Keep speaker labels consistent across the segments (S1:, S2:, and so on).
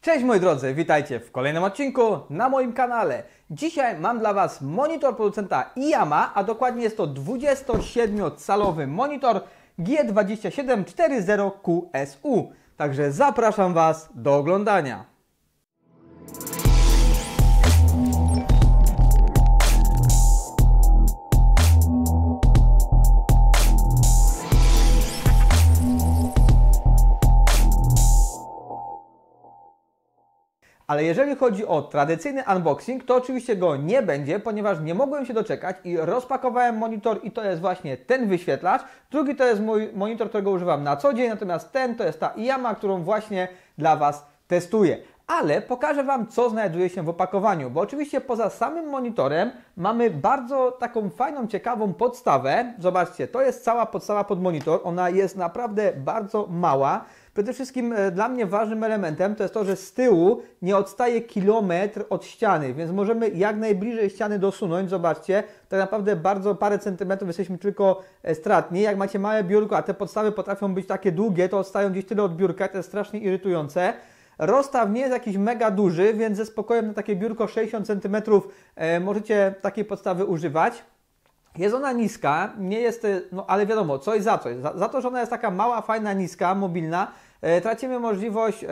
S1: Cześć moi drodzy, witajcie w kolejnym odcinku na moim kanale. Dzisiaj mam dla Was monitor producenta IAMA, a dokładnie jest to 27-calowy monitor G2740QSU. Także zapraszam Was do oglądania. Ale jeżeli chodzi o tradycyjny unboxing, to oczywiście go nie będzie, ponieważ nie mogłem się doczekać i rozpakowałem monitor i to jest właśnie ten wyświetlacz. Drugi to jest mój monitor, którego używam na co dzień, natomiast ten to jest ta Yama, którą właśnie dla Was testuję ale pokażę Wam, co znajduje się w opakowaniu, bo oczywiście poza samym monitorem mamy bardzo taką fajną, ciekawą podstawę. Zobaczcie, to jest cała podstawa pod monitor, ona jest naprawdę bardzo mała. Przede wszystkim e, dla mnie ważnym elementem to jest to, że z tyłu nie odstaje kilometr od ściany, więc możemy jak najbliżej ściany dosunąć. Zobaczcie, tak naprawdę bardzo parę centymetrów jesteśmy tylko stratni. Jak macie małe biurko, a te podstawy potrafią być takie długie, to odstają gdzieś tyle od biurka, to jest strasznie irytujące. Rozstaw nie jest jakiś mega duży, więc ze spokojem na takie biurko 60 cm e, możecie takiej podstawy używać. Jest ona niska, nie jest, e, no ale wiadomo, coś za coś. Za, za to, że ona jest taka mała, fajna, niska, mobilna, E, tracimy możliwość e,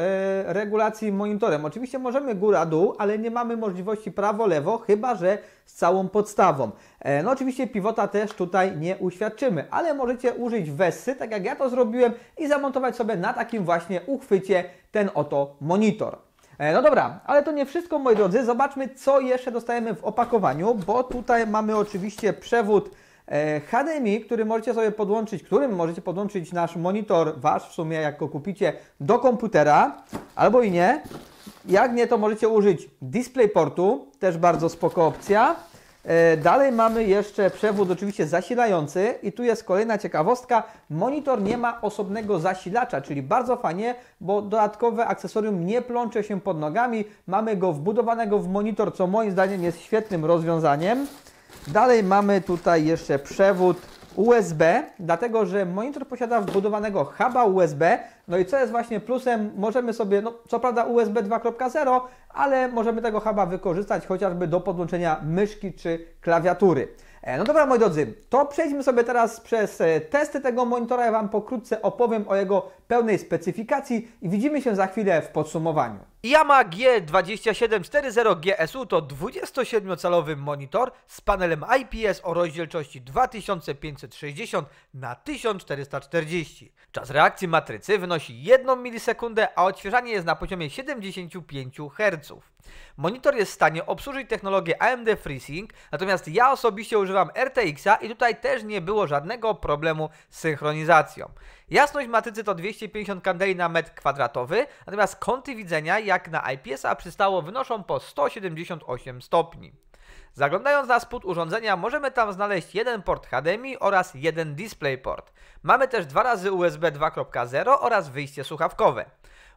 S1: regulacji monitorem. Oczywiście możemy góra-dół, ale nie mamy możliwości prawo-lewo, chyba że z całą podstawą. E, no oczywiście pivota też tutaj nie uświadczymy, ale możecie użyć wessy, tak jak ja to zrobiłem i zamontować sobie na takim właśnie uchwycie ten oto monitor. No dobra, ale to nie wszystko moi drodzy. Zobaczmy co jeszcze dostajemy w opakowaniu, bo tutaj mamy oczywiście przewód E, HDMI, który możecie sobie podłączyć, którym możecie podłączyć nasz monitor, wasz w sumie, jak go kupicie, do komputera, albo i nie. Jak nie, to możecie użyć DisplayPortu, też bardzo spoko opcja. E, dalej mamy jeszcze przewód oczywiście zasilający i tu jest kolejna ciekawostka. Monitor nie ma osobnego zasilacza, czyli bardzo fajnie, bo dodatkowe akcesorium nie plącze się pod nogami. Mamy go wbudowanego w monitor, co moim zdaniem jest świetnym rozwiązaniem. Dalej mamy tutaj jeszcze przewód USB, dlatego że monitor posiada wbudowanego huba USB. No i co jest właśnie plusem, możemy sobie, no co prawda USB 2.0, ale możemy tego huba wykorzystać chociażby do podłączenia myszki czy klawiatury. E, no dobra, moi drodzy, to przejdźmy sobie teraz przez e, testy tego monitora. Ja Wam pokrótce opowiem o jego pełnej specyfikacji i widzimy się za chwilę w podsumowaniu. Yamaha G2740GSU to 27-calowy monitor z panelem IPS o rozdzielczości 2560 na 1440. Czas reakcji matrycy wynosi 1 milisekundę, a odświeżanie jest na poziomie 75 Hz. Monitor jest w stanie obsłużyć technologię AMD FreeSync, natomiast ja osobiście używam RTX-a i tutaj też nie było żadnego problemu z synchronizacją. Jasność matrycy to 250 kandeli na metr kwadratowy, natomiast kąty widzenia jak na IPS-a przystało wynoszą po 178 stopni. Zaglądając na spód urządzenia możemy tam znaleźć jeden port HDMI oraz jeden DisplayPort. Mamy też dwa razy USB 2.0 oraz wyjście słuchawkowe.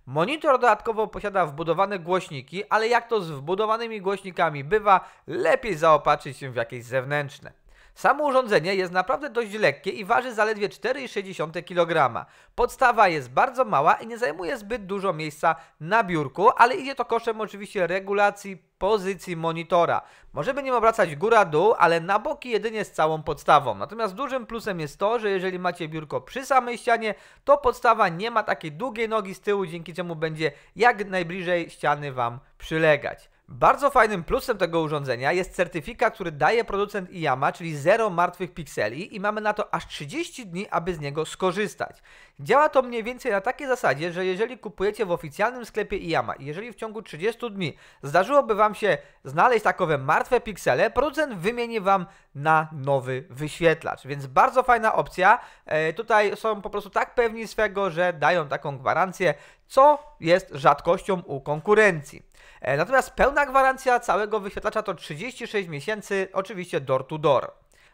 S1: Monitor dodatkowo posiada wbudowane głośniki, ale jak to z wbudowanymi głośnikami bywa, lepiej zaopatrzyć się w jakieś zewnętrzne. Samo urządzenie jest naprawdę dość lekkie i waży zaledwie 4,6 kg. Podstawa jest bardzo mała i nie zajmuje zbyt dużo miejsca na biurku, ale idzie to kosztem oczywiście regulacji pozycji monitora. Możemy nim obracać góra-dół, ale na boki jedynie z całą podstawą. Natomiast dużym plusem jest to, że jeżeli macie biurko przy samej ścianie, to podstawa nie ma takiej długiej nogi z tyłu, dzięki czemu będzie jak najbliżej ściany Wam przylegać. Bardzo fajnym plusem tego urządzenia jest certyfikat, który daje producent IAMA, czyli 0 martwych pikseli i mamy na to aż 30 dni, aby z niego skorzystać. Działa to mniej więcej na takiej zasadzie, że jeżeli kupujecie w oficjalnym sklepie IAMA i jeżeli w ciągu 30 dni zdarzyłoby Wam się znaleźć takowe martwe piksele, producent wymieni Wam na nowy wyświetlacz. Więc bardzo fajna opcja. E, tutaj są po prostu tak pewni swego, że dają taką gwarancję, co jest rzadkością u konkurencji. E, natomiast pełna gwarancja całego wyświetlacza to 36 miesięcy, oczywiście door to door.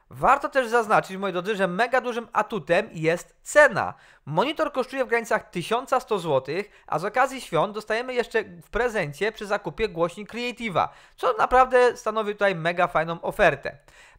S1: Warto też zaznaczyć, moi drodzy, że mega dużym atutem jest cena. Monitor kosztuje w granicach 1100 zł, a z okazji świąt dostajemy jeszcze w prezencie przy zakupie głośnik Creative'a, co naprawdę stanowi tutaj mega fajną ofertę.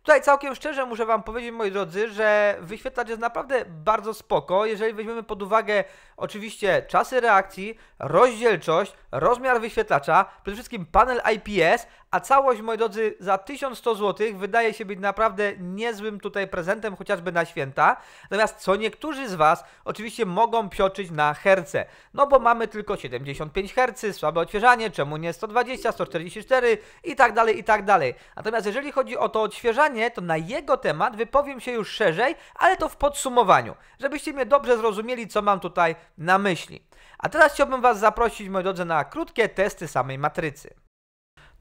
S1: Tutaj całkiem szczerze muszę wam powiedzieć, moi drodzy, że wyświetlacz jest naprawdę bardzo spoko, jeżeli weźmiemy pod uwagę oczywiście czasy reakcji, rozdzielczość, rozmiar wyświetlacza, przede wszystkim panel IPS, a całość, moi drodzy, za 1100 zł wydaje się być naprawdę niezłym tutaj prezentem, chociażby na święta. Natomiast co niektórzy z Was oczywiście mogą pioczyć na herce. No bo mamy tylko 75 Hz, słabe odświeżanie, czemu nie 120, 144 i tak dalej, i tak dalej. Natomiast jeżeli chodzi o to odświeżanie, to na jego temat wypowiem się już szerzej, ale to w podsumowaniu, żebyście mnie dobrze zrozumieli, co mam tutaj na myśli. A teraz chciałbym Was zaprosić, moi drodzy, na krótkie testy samej matrycy.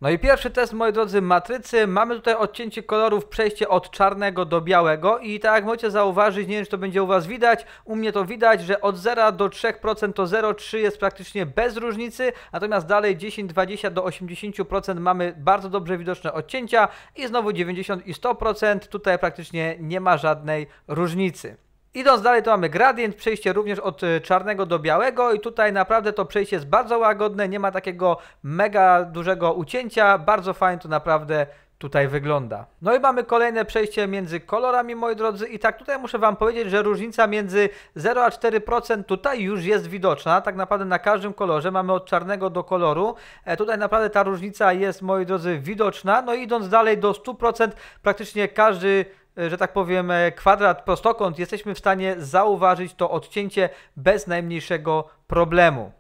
S1: No i pierwszy test, moi drodzy, matrycy. Mamy tutaj odcięcie kolorów, przejście od czarnego do białego i tak jak możecie zauważyć, nie wiem czy to będzie u Was widać, u mnie to widać, że od 0 do 3% to 0,3 jest praktycznie bez różnicy, natomiast dalej 10, 20 do 80% mamy bardzo dobrze widoczne odcięcia i znowu 90 i 100% tutaj praktycznie nie ma żadnej różnicy. Idąc dalej to mamy gradient, przejście również od e, czarnego do białego i tutaj naprawdę to przejście jest bardzo łagodne, nie ma takiego mega dużego ucięcia, bardzo fajnie to naprawdę tutaj wygląda. No i mamy kolejne przejście między kolorami, moi drodzy. I tak tutaj muszę Wam powiedzieć, że różnica między 0 a 4% tutaj już jest widoczna. Tak naprawdę na każdym kolorze mamy od czarnego do koloru. E, tutaj naprawdę ta różnica jest, moi drodzy, widoczna. No i idąc dalej do 100%, praktycznie każdy że tak powiem, e, kwadrat, prostokąt, jesteśmy w stanie zauważyć to odcięcie bez najmniejszego problemu.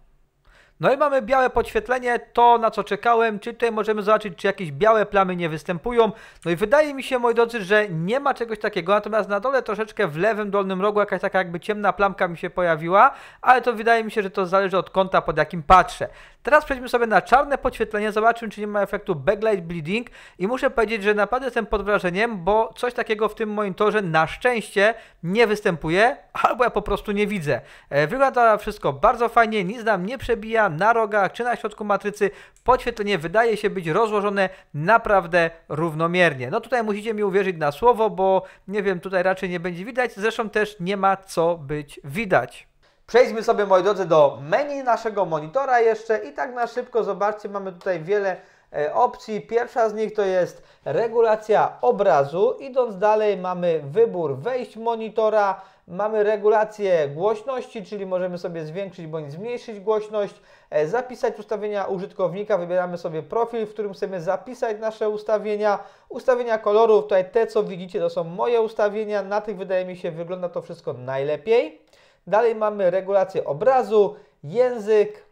S1: No i mamy białe podświetlenie, to na co czekałem, Czy tutaj możemy zobaczyć, czy jakieś białe plamy nie występują. No i wydaje mi się, moi drodzy, że nie ma czegoś takiego, natomiast na dole troszeczkę w lewym dolnym rogu jakaś taka jakby ciemna plamka mi się pojawiła, ale to wydaje mi się, że to zależy od kąta, pod jakim patrzę. Teraz przejdźmy sobie na czarne podświetlenie, zobaczymy, czy nie ma efektu backlight bleeding i muszę powiedzieć, że naprawdę jestem pod wrażeniem, bo coś takiego w tym monitorze na szczęście nie występuje, albo ja po prostu nie widzę. E, wygląda wszystko bardzo fajnie, nic nam nie przebija, na rogach czy na środku matrycy podświetlenie wydaje się być rozłożone naprawdę równomiernie. No tutaj musicie mi uwierzyć na słowo, bo nie wiem, tutaj raczej nie będzie widać, zresztą też nie ma co być widać. Przejdźmy sobie, moi drodzy, do menu naszego monitora jeszcze i tak na szybko, zobaczcie, mamy tutaj wiele e, opcji. Pierwsza z nich to jest regulacja obrazu. Idąc dalej mamy wybór wejść monitora, Mamy regulację głośności, czyli możemy sobie zwiększyć bądź zmniejszyć głośność, e, zapisać ustawienia użytkownika, wybieramy sobie profil, w którym chcemy zapisać nasze ustawienia, ustawienia kolorów, tutaj te co widzicie to są moje ustawienia, na tych wydaje mi się wygląda to wszystko najlepiej. Dalej mamy regulację obrazu, język,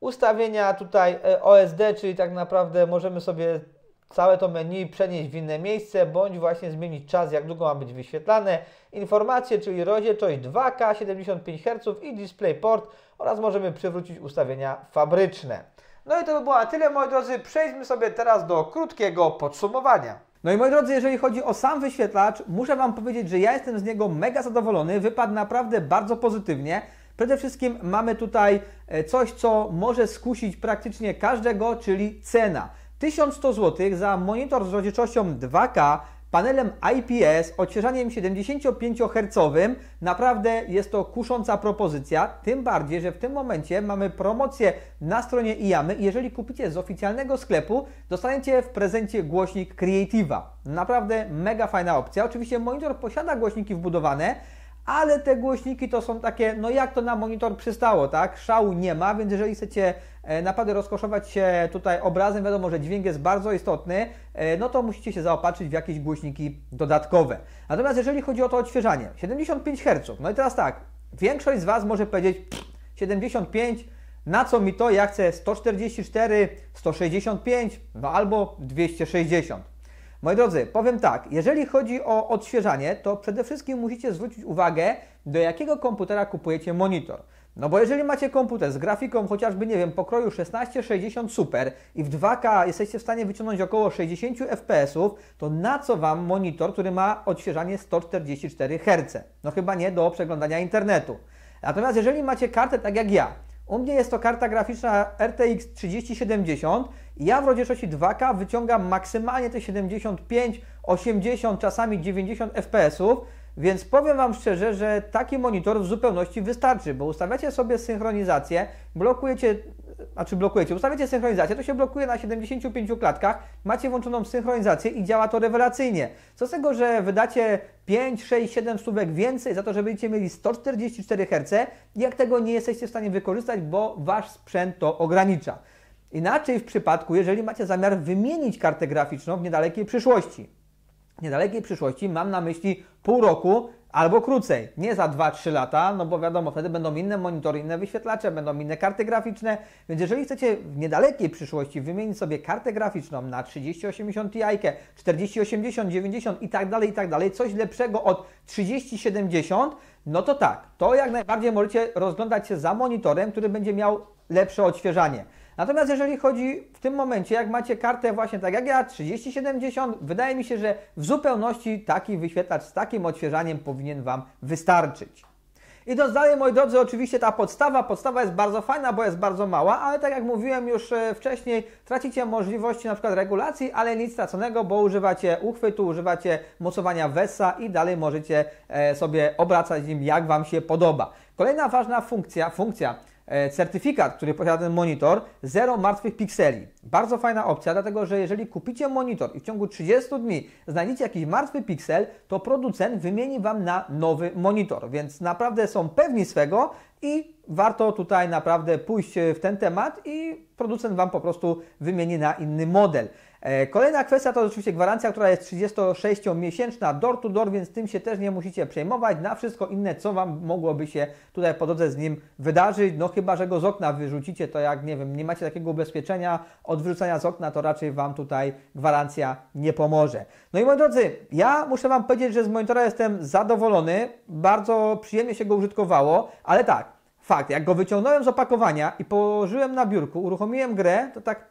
S1: ustawienia tutaj e, OSD, czyli tak naprawdę możemy sobie całe to menu przenieść w inne miejsce, bądź właśnie zmienić czas, jak długo ma być wyświetlane. Informacje, czyli rozdzielczość 2K, 75 Hz i DisplayPort oraz możemy przywrócić ustawienia fabryczne. No i to by było tyle, moi drodzy. Przejdźmy sobie teraz do krótkiego podsumowania. No i moi drodzy, jeżeli chodzi o sam wyświetlacz, muszę Wam powiedzieć, że ja jestem z niego mega zadowolony, wypadł naprawdę bardzo pozytywnie. Przede wszystkim mamy tutaj e, coś, co może skusić praktycznie każdego, czyli cena. 1100 zł za monitor z rozdzielczością 2K, panelem IPS, odświeżaniem 75 Hz. Naprawdę jest to kusząca propozycja, tym bardziej, że w tym momencie mamy promocję na stronie IAMY i jeżeli kupicie z oficjalnego sklepu, dostaniecie w prezencie głośnik Creative'a. Naprawdę mega fajna opcja. Oczywiście monitor posiada głośniki wbudowane, ale te głośniki to są takie, no jak to na monitor przystało, tak? Szału nie ma, więc jeżeli chcecie e, naprawdę rozkoszować się tutaj obrazem, wiadomo, że dźwięk jest bardzo istotny, e, no to musicie się zaopatrzyć w jakieś głośniki dodatkowe. Natomiast jeżeli chodzi o to odświeżanie, 75 Hz, no i teraz tak, większość z Was może powiedzieć 75 na co mi to? Ja chcę 144, 165, no albo 260. Moi drodzy, powiem tak, jeżeli chodzi o odświeżanie, to przede wszystkim musicie zwrócić uwagę, do jakiego komputera kupujecie monitor. No bo jeżeli macie komputer z grafiką chociażby, nie wiem, pokroju 1660 Super i w 2K jesteście w stanie wyciągnąć około 60 FPS-ów, to na co Wam monitor, który ma odświeżanie 144 Hz? No chyba nie do przeglądania internetu. Natomiast jeżeli macie kartę tak jak ja, u mnie jest to karta graficzna RTX 3070. Ja w rozdzielczości 2K wyciągam maksymalnie te 75, 80, czasami 90 FPS-ów, więc powiem Wam szczerze, że taki monitor w zupełności wystarczy, bo ustawiacie sobie synchronizację, blokujecie a czy blokujecie? Ustawiacie synchronizację, to się blokuje na 75 klatkach, macie włączoną synchronizację i działa to rewelacyjnie. Co z tego, że wydacie 5, 6, 7 słówek więcej za to, że będziecie mieli 144 Hz, jak tego nie jesteście w stanie wykorzystać, bo Wasz sprzęt to ogranicza. Inaczej w przypadku, jeżeli macie zamiar wymienić kartę graficzną w niedalekiej przyszłości. W niedalekiej przyszłości mam na myśli pół roku, Albo krócej, nie za 2-3 lata, no bo wiadomo, wtedy będą inne monitory, inne wyświetlacze, będą inne karty graficzne, więc jeżeli chcecie w niedalekiej przyszłości wymienić sobie kartę graficzną na 3080 Ti, 4080, 90 i tak dalej, i tak dalej, coś lepszego od 3070, no to tak, to jak najbardziej możecie rozglądać się za monitorem, który będzie miał lepsze odświeżanie. Natomiast jeżeli chodzi w tym momencie, jak macie kartę właśnie tak jak ja, 3070, wydaje mi się, że w zupełności taki wyświetlacz z takim odświeżaniem powinien Wam wystarczyć. Idąc dalej, moi drodzy, oczywiście ta podstawa, podstawa jest bardzo fajna, bo jest bardzo mała, ale tak jak mówiłem już e, wcześniej, tracicie możliwości na przykład regulacji, ale nic straconego, bo używacie uchwytu, używacie mocowania WESA i dalej możecie e, sobie obracać nim jak Wam się podoba. Kolejna ważna funkcja, funkcja E, certyfikat, który posiada ten monitor, zero martwych pikseli. Bardzo fajna opcja, dlatego że jeżeli kupicie monitor i w ciągu 30 dni znajdziecie jakiś martwy piksel, to producent wymieni Wam na nowy monitor, więc naprawdę są pewni swego i warto tutaj naprawdę pójść w ten temat i producent Wam po prostu wymieni na inny model. E, kolejna kwestia to oczywiście gwarancja, która jest 36-miesięczna door-to-door, więc tym się też nie musicie przejmować. Na wszystko inne, co Wam mogłoby się tutaj po drodze z nim wydarzyć, no chyba, że go z okna wyrzucicie, to jak nie wiem, nie macie takiego ubezpieczenia od wyrzucania z okna, to raczej Wam tutaj gwarancja nie pomoże. No i moi drodzy, ja muszę Wam powiedzieć, że z monitora jestem zadowolony, bardzo przyjemnie się go użytkowało, ale tak, fakt, jak go wyciągnąłem z opakowania i położyłem na biurku, uruchomiłem grę, to tak,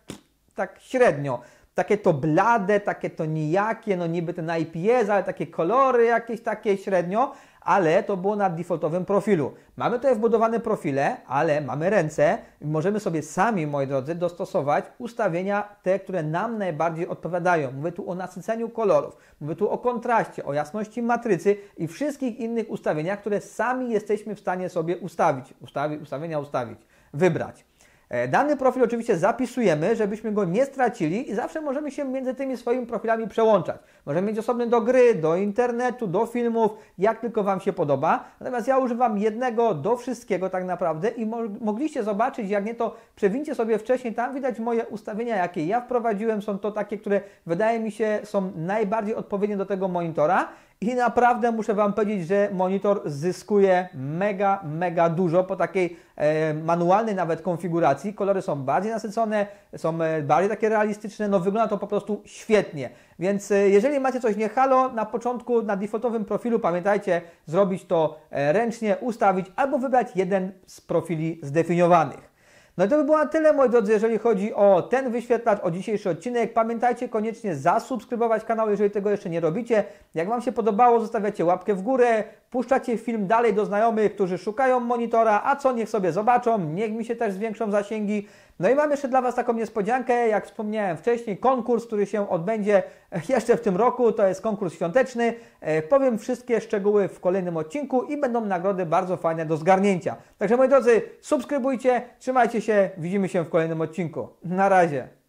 S1: tak średnio takie to blade, takie to nijakie, no niby ten IPS, ale takie kolory jakieś takie średnio, ale to było na defaultowym profilu. Mamy tutaj wbudowane profile, ale mamy ręce i możemy sobie sami, moi drodzy, dostosować ustawienia te, które nam najbardziej odpowiadają. Mówię tu o nasyceniu kolorów, mówię tu o kontraście, o jasności matrycy i wszystkich innych ustawieniach, które sami jesteśmy w stanie sobie ustawić, ustawi, ustawienia ustawić, wybrać. E, dany profil oczywiście zapisujemy, żebyśmy go nie stracili i zawsze możemy się między tymi swoimi profilami przełączać. Możemy mieć osobny do gry, do internetu, do filmów, jak tylko Wam się podoba. Natomiast ja używam jednego do wszystkiego tak naprawdę i mo mogliście zobaczyć, jak nie to przewincie sobie wcześniej, tam widać moje ustawienia, jakie ja wprowadziłem, są to takie, które wydaje mi się są najbardziej odpowiednie do tego monitora i naprawdę muszę Wam powiedzieć, że monitor zyskuje mega, mega dużo po takiej e, manualnej nawet konfiguracji. Kolory są bardziej nasycone, są e, bardziej takie realistyczne, no wygląda to po prostu świetnie. Więc e, jeżeli macie coś nie halo, na początku na defaultowym profilu pamiętajcie zrobić to ręcznie, ustawić albo wybrać jeden z profili zdefiniowanych. No i to by było na tyle, moi drodzy, jeżeli chodzi o ten wyświetlacz, o dzisiejszy odcinek. Pamiętajcie koniecznie zasubskrybować kanał, jeżeli tego jeszcze nie robicie. Jak Wam się podobało, zostawiacie łapkę w górę, Puszczacie film dalej do znajomych, którzy szukają monitora, a co niech sobie zobaczą, niech mi się też zwiększą zasięgi. No i mam jeszcze dla Was taką niespodziankę, jak wspomniałem wcześniej, konkurs, który się odbędzie jeszcze w tym roku, to jest konkurs świąteczny. E, powiem wszystkie szczegóły w kolejnym odcinku i będą nagrody bardzo fajne do zgarnięcia. Także moi drodzy, subskrybujcie, trzymajcie się, widzimy się w kolejnym odcinku. Na razie.